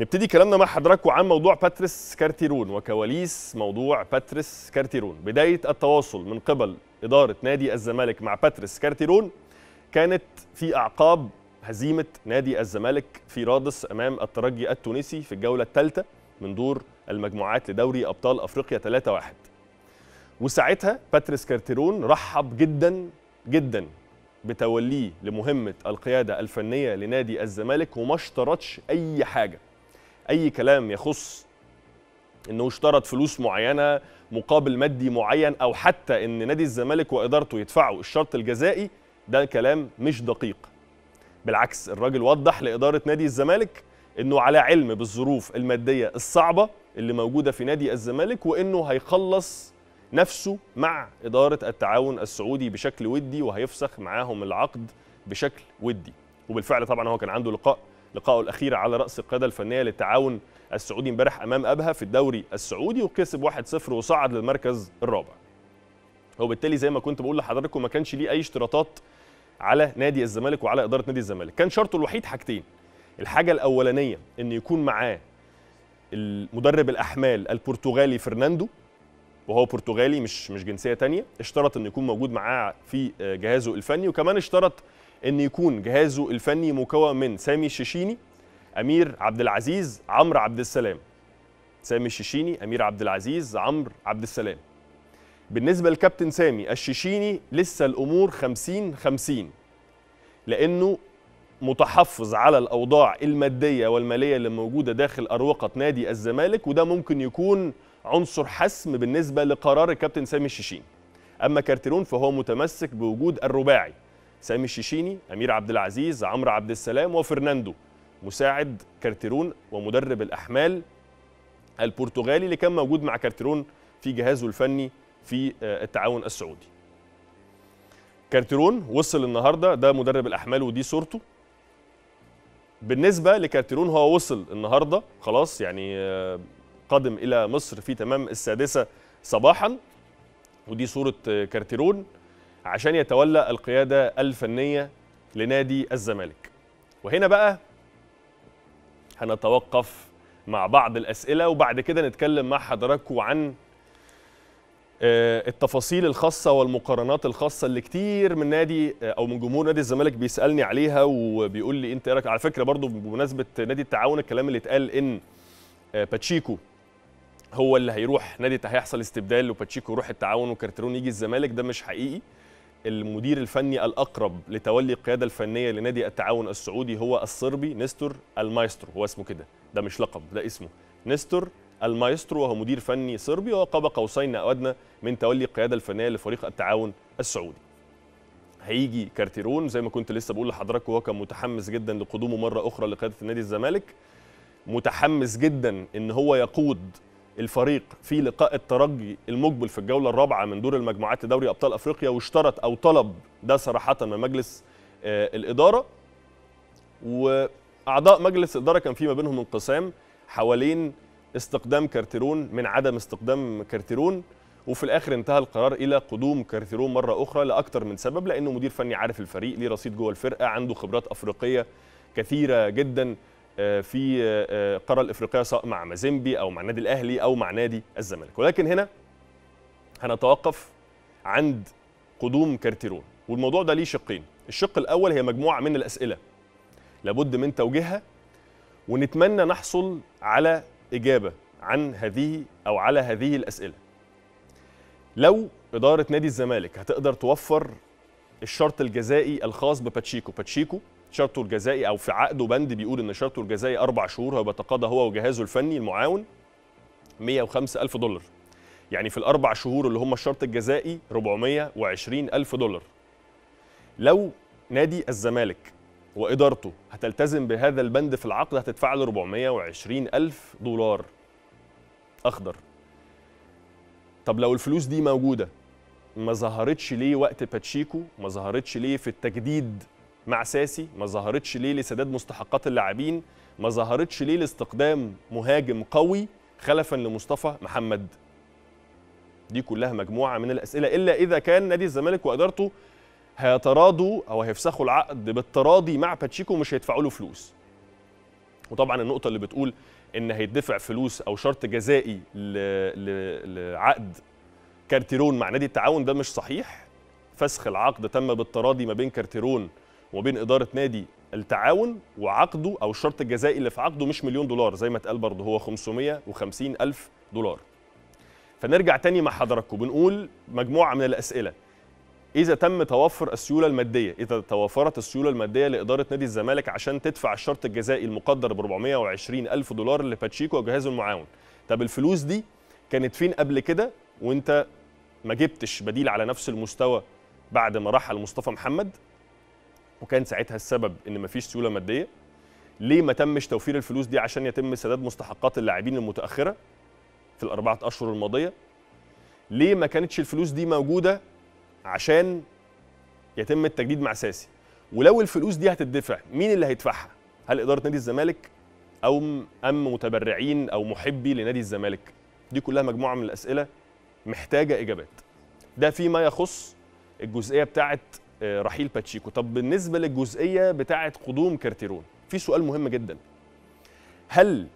نبتدي كلامنا مع حضراتكم عن موضوع باتريس كارتيرون وكواليس موضوع باتريس كارتيرون بداية التواصل من قبل إدارة نادي الزمالك مع باتريس كارتيرون كانت في أعقاب هزيمة نادي الزمالك في رادس أمام الترجي التونسي في الجولة الثالثة من دور المجموعات لدوري أبطال أفريقيا 3-1 وساعتها باتريس كارتيرون رحب جدا جدا بتوليه لمهمة القيادة الفنية لنادي الزمالك وما اشترطش أي حاجة اي كلام يخص انه اشترط فلوس معينه مقابل مادي معين او حتى ان نادي الزمالك وادارته يدفعوا الشرط الجزائي ده كلام مش دقيق بالعكس الراجل وضح لاداره نادي الزمالك انه على علم بالظروف الماديه الصعبه اللي موجوده في نادي الزمالك وانه هيخلص نفسه مع اداره التعاون السعودي بشكل ودي وهيفسخ معاهم العقد بشكل ودي وبالفعل طبعا هو كان عنده لقاء لقائه الاخير على راس القياده الفنيه للتعاون السعودي امبارح امام ابها في الدوري السعودي وكسب 1-0 وصعد للمركز الرابع. وبالتالي زي ما كنت بقول لحضراتكم ما كانش ليه اي اشتراطات على نادي الزمالك وعلى اداره نادي الزمالك، كان شرطه الوحيد حاجتين. الحاجه الاولانيه ان يكون معاه المدرب الاحمال البرتغالي فرناندو وهو برتغالي مش مش جنسيه تانية اشترط انه يكون موجود معاه في جهازه الفني وكمان اشترط ان يكون جهازه الفني مكون من سامي الشيشيني امير عبد العزيز عمرو عبد السلام سامي الشيشيني امير عبد العزيز عمرو عبد السلام بالنسبه لكابتن سامي الشيشيني لسه الامور 50 50 لانه متحفظ على الاوضاع الماديه والماليه اللي موجوده داخل اروقه نادي الزمالك وده ممكن يكون عنصر حسم بالنسبه لقرار الكابتن سامي الشيشيني اما كارتيرون فهو متمسك بوجود الرباعي سامي الشيشيني امير عبد العزيز عمرو عبد السلام وفرناندو مساعد كارتيرون ومدرب الاحمال البرتغالي اللي كان موجود مع كارتيرون في جهازه الفني في آه، التعاون السعودي كارتيرون وصل النهارده ده مدرب الاحمال ودي صورته بالنسبه لكارتيرون هو وصل النهارده خلاص يعني آه، قدم الى مصر في تمام السادسه صباحا ودي صوره آه، كارتيرون عشان يتولى القيادة الفنية لنادي الزمالك وهنا بقى هنتوقف مع بعض الأسئلة وبعد كده نتكلم مع حضراتكم عن آه، التفاصيل الخاصة والمقارنات الخاصة اللي كتير من نادي آه، أو من جمهور نادي الزمالك بيسألني عليها وبيقول لي أنت إيه رأيك على فكرة برضو بمناسبة نادي التعاون الكلام اللي اتقال إن آه، باتشيكو هو اللي هيروح نادي هيحصل استبدال وباتشيكو يروح التعاون وكارترون يجي الزمالك ده مش حقيقي المدير الفني الأقرب لتولي القيادة الفنية لنادي التعاون السعودي هو الصربي نستور المايسترو هو اسمه كده ده مش لقب ده اسمه نستور المايسترو وهو مدير فني صربي وهو قاب قوسين أو أدنى من تولي القيادة الفنية لفريق التعاون السعودي هيجي كارتيرون زي ما كنت لسه بقول لحضرتك وهو كان متحمس جدا لقدومه مرة أخرى لقيادة نادي الزمالك متحمس جدا ان هو يقود الفريق في لقاء الترجي المقبل في الجوله الرابعه من دور المجموعات لدوري ابطال افريقيا واشترط او طلب ده صراحه من مجلس آه، الاداره واعضاء مجلس الاداره كان في ما بينهم انقسام حوالين استقدام كارتيرون من عدم استقدام كارتيرون وفي الاخر انتهى القرار الى قدوم كارتيرون مره اخرى لاكثر من سبب لانه مدير فني عارف الفريق ليه رصيد جوه الفرقه عنده خبرات افريقيه كثيره جدا آه، في القاره آه، الافريقيه سواء مع مازيمبي او مع النادي الاهلي او مع نادي الزمالك ولكن هنا هنتوقف عند قدوم كارتيرون والموضوع ده ليه شقين الشق الاول هي مجموعه من الاسئله لابد من توجيهها ونتمنى نحصل على اجابه عن هذه او على هذه الاسئله لو اداره نادي الزمالك هتقدر توفر الشرط الجزائي الخاص بباتشيكو باتشيكو شرطه الجزائي او في عقده بند بيقول ان شرطه الجزائي اربع شهور بيتقاضى هو وجهازه الفني المعاون 105 ألف دولار يعني في الاربع شهور اللي هم الشرط الجزائي 420 ألف دولار لو نادي الزمالك وادارته هتلتزم بهذا البند في العقد هتدفع له 420 ألف دولار اخضر طب لو الفلوس دي موجوده ما ظهرتش ليه وقت باتشيكو ما ظهرتش ليه في التجديد مع ساسي ما ظهرتش ليه لسداد مستحقات اللاعبين ما ظهرتش ليه لاستقدام مهاجم قوي خلفا لمصطفى محمد دي كلها مجموعه من الاسئله الا اذا كان نادي الزمالك وادارته هيتراضوا او هيفسخوا العقد بالتراضي مع باتشيكو ومش هيدفعوا له فلوس وطبعا النقطه اللي بتقول ان هيدفع فلوس او شرط جزائي لعقد كارتيرون مع نادي التعاون ده مش صحيح فسخ العقد تم بالتراضي ما بين كارتيرون وبين اداره نادي التعاون وعقده او الشرط الجزائي اللي في عقده مش مليون دولار زي ما اتقال برضه هو 550 الف دولار فنرجع تاني مع حضراتكم بنقول مجموعه من الاسئله اذا تم توفر السيوله الماديه اذا توفرت السيوله الماديه لاداره نادي الزمالك عشان تدفع الشرط الجزائي المقدر ب 420 الف دولار لباتشيكو وجهازه المعاون طب الفلوس دي كانت فين قبل كده وانت ما جبتش بديل على نفس المستوى بعد ما رحل مصطفى محمد وكان ساعتها السبب ان مفيش سيوله ماديه ليه ما تمش توفير الفلوس دي عشان يتم سداد مستحقات اللاعبين المتاخره في الاربعه اشهر الماضيه ليه ما كانتش الفلوس دي موجوده عشان يتم التجديد مع ساسي ولو الفلوس دي هتدفع مين اللي هيدفعها هل اداره نادي الزمالك او ام متبرعين او محبي لنادي الزمالك دي كلها مجموعه من الاسئله محتاجه اجابات ده فيما يخص الجزئيه بتاعه آه، رحيل باتشيكو طب بالنسبه للجزئيه بتاعه قدوم كارتيرون في سؤال مهم جدا هل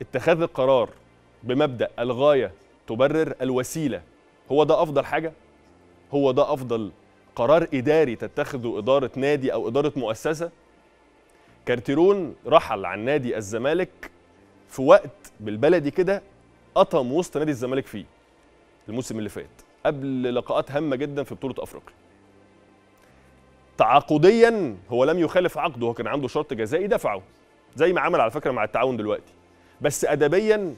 اتخاذ القرار بمبدا الغايه تبرر الوسيله هو ده افضل حاجه هو ده افضل قرار اداري تتخذه اداره نادي او اداره مؤسسه كارتيرون رحل عن نادي الزمالك في وقت بالبلدي كده قطم وسط نادي الزمالك فيه الموسم اللي فات قبل لقاءات هامه جدا في بطوله افريقيا تعاقديا هو لم يخالف عقده هو كان عنده شرط جزائي دفعه زي ما عمل على فكره مع التعاون دلوقتي بس ادبيا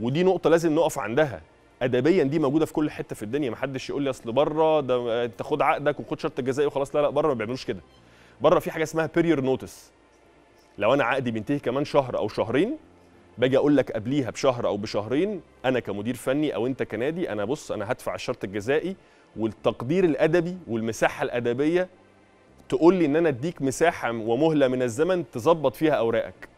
ودي نقطه لازم نقف عندها ادبيا دي موجوده في كل حته في الدنيا محدش يقول لي اصل بره ده انت خد عقدك وخد شرط جزائي وخلاص لا لا بره ما بيعملوش كده بره في حاجه اسمها بيرير نوتس لو انا عقدي بينتهي كمان شهر او شهرين باجي اقول لك قبليها بشهر او بشهرين انا كمدير فني او انت كنادي انا بص انا هدفع الشرط الجزائي والتقدير الادبي والمساحه الادبيه تقول لي ان انا اديك مساحه ومهله من الزمن تظبط فيها اوراقك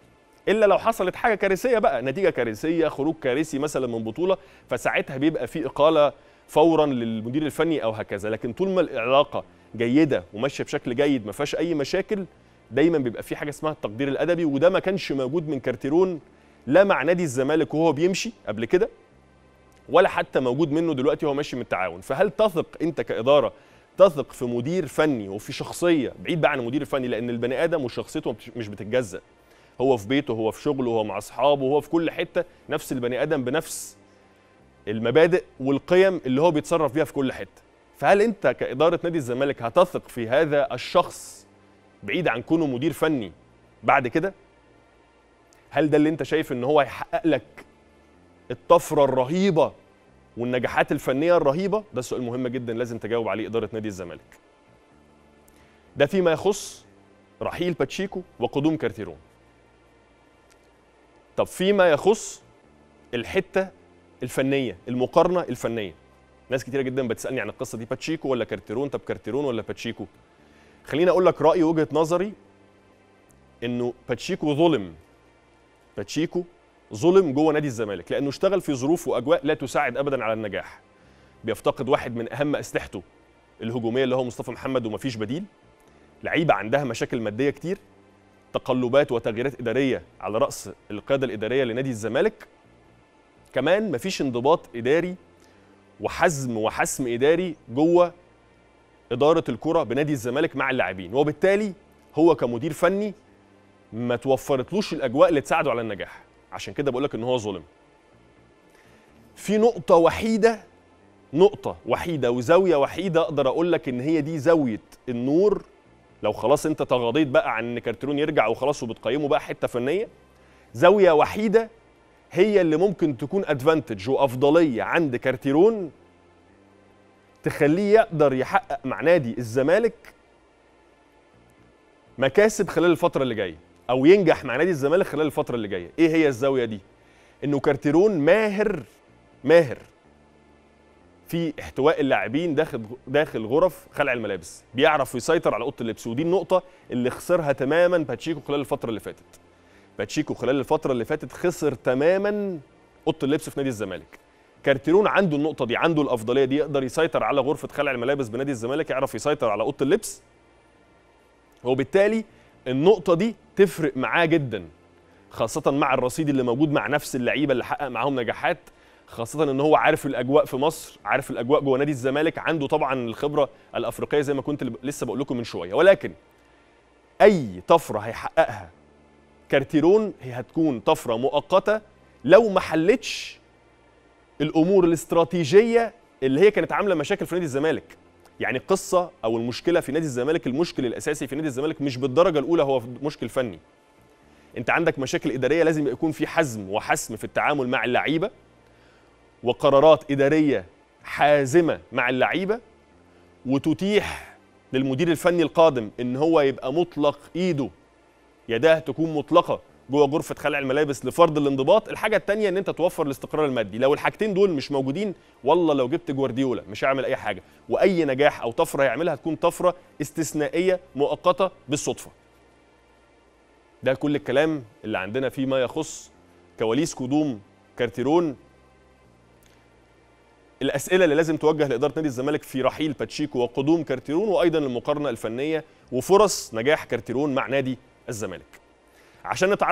الا لو حصلت حاجه كارثيه بقى نتيجه كارثيه خروج كارثي مثلا من بطوله فساعتها بيبقى في اقاله فورا للمدير الفني او هكذا لكن طول ما العلاقه جيده وماشيه بشكل جيد ما فيهاش اي مشاكل دايما بيبقى في حاجه اسمها التقدير الادبي وده ما كانش موجود من كارتيرون لا مع نادي الزمالك وهو بيمشي قبل كده ولا حتى موجود منه دلوقتي وهو ماشي من التعاون فهل تثق انت كاداره تثق في مدير فني وفي شخصيه بعيد بقى عن المدير الفني لان البني ادم وشخصيته مش بتتجزأ هو في بيته هو في شغله هو مع اصحابه هو في كل حته نفس البني ادم بنفس المبادئ والقيم اللي هو بيتصرف بيها في كل حته فهل انت كاداره نادي الزمالك هتثق في هذا الشخص بعيد عن كونه مدير فني بعد كده هل ده اللي انت شايف ان هو هيحقق لك الطفره الرهيبه والنجاحات الفنيه الرهيبه ده سؤال مهم جدا لازم تجاوب عليه اداره نادي الزمالك ده فيما يخص رحيل باتشيكو وقدوم كارتيرون طب فيما يخص الحته الفنيه المقارنه الفنيه ناس كتيره جدا بتسالني عن القصه دي باتشيكو ولا كارتيرون طب كارتيرون ولا باتشيكو خليني اقول لك رايي وجهه نظري انه باتشيكو ظلم باتشيكو ظلم جوه نادي الزمالك لانه اشتغل في ظروف واجواء لا تساعد ابدا على النجاح بيفتقد واحد من اهم اسلحته الهجوميه اللي هو مصطفى محمد ومفيش بديل لعيبه عندها مشاكل ماديه كتير تقلبات وتغييرات اداريه على راس القياده الاداريه لنادي الزمالك كمان مفيش انضباط اداري وحزم وحسم اداري جوه اداره الكره بنادي الزمالك مع اللاعبين وبالتالي هو كمدير فني ما توفرتلوش الاجواء اللي تساعده على النجاح عشان كده بقول لك ان هو ظلم في نقطه وحيده نقطه وحيده وزاويه وحيده اقدر اقول لك ان هي دي زاويه النور لو خلاص انت تغاضيت بقى عن ان كارترون يرجع وخلاص وبتقيمه بقى حته فنيه زاويه وحيده هي اللي ممكن تكون ادفانتج وافضليه عند كارتيرون تخليه يقدر يحقق مع نادي الزمالك مكاسب خلال الفتره اللي جايه او ينجح مع نادي الزمالك خلال الفتره اللي جايه ايه هي الزاويه دي انه كارتيرون ماهر ماهر في احتواء اللاعبين داخل داخل غرف خلع الملابس بيعرف يسيطر على اوضه اللبس ودي النقطه اللي خسرها تماما باتشيكو خلال الفتره اللي فاتت باتشيكو خلال الفتره اللي فاتت خسر تماما اوضه اللبس في نادي الزمالك كارتيرون عنده النقطه دي عنده الافضليه دي يقدر يسيطر على غرفه خلع الملابس بنادي الزمالك يعرف يسيطر على اوضه اللبس وبالتالي النقطه دي تفرق معاه جدا خاصة مع الرصيد اللي موجود مع نفس اللعيبة اللي حقق معاهم نجاحات خاصة ان هو عارف الاجواء في مصر، عارف الاجواء جوه نادي الزمالك، عنده طبعا الخبرة الافريقية زي ما كنت لسه بقول لكم من شوية، ولكن اي طفرة هيحققها كارتيرون هي هتكون طفرة مؤقتة لو ما حلتش الامور الاستراتيجية اللي هي كانت عاملة مشاكل في نادي الزمالك. يعني القصه او المشكله في نادي الزمالك المشكل الاساسي في نادي الزمالك مش بالدرجه الاولى هو مشكل فني انت عندك مشاكل اداريه لازم يكون في حزم وحسم في التعامل مع اللعيبه وقرارات اداريه حازمه مع اللعيبه وتتيح للمدير الفني القادم ان هو يبقى مطلق ايده يداه تكون مطلقه جوه غرفه خلع الملابس لفرض الانضباط الحاجه الثانيه ان انت توفر الاستقرار المادي لو الحاجتين دول مش موجودين والله لو جبت جوارديولا مش هيعمل اي حاجه واي نجاح او طفره هيعملها تكون طفره استثنائيه مؤقته بالصدفه ده كل الكلام اللي عندنا فيما يخص كواليس قدوم كارتيرون الاسئله اللي لازم توجه لاداره نادي الزمالك في رحيل باتشيكو وقدوم كارتيرون وايضا المقارنه الفنيه وفرص نجاح كارتيرون مع نادي الزمالك عشان نتعرف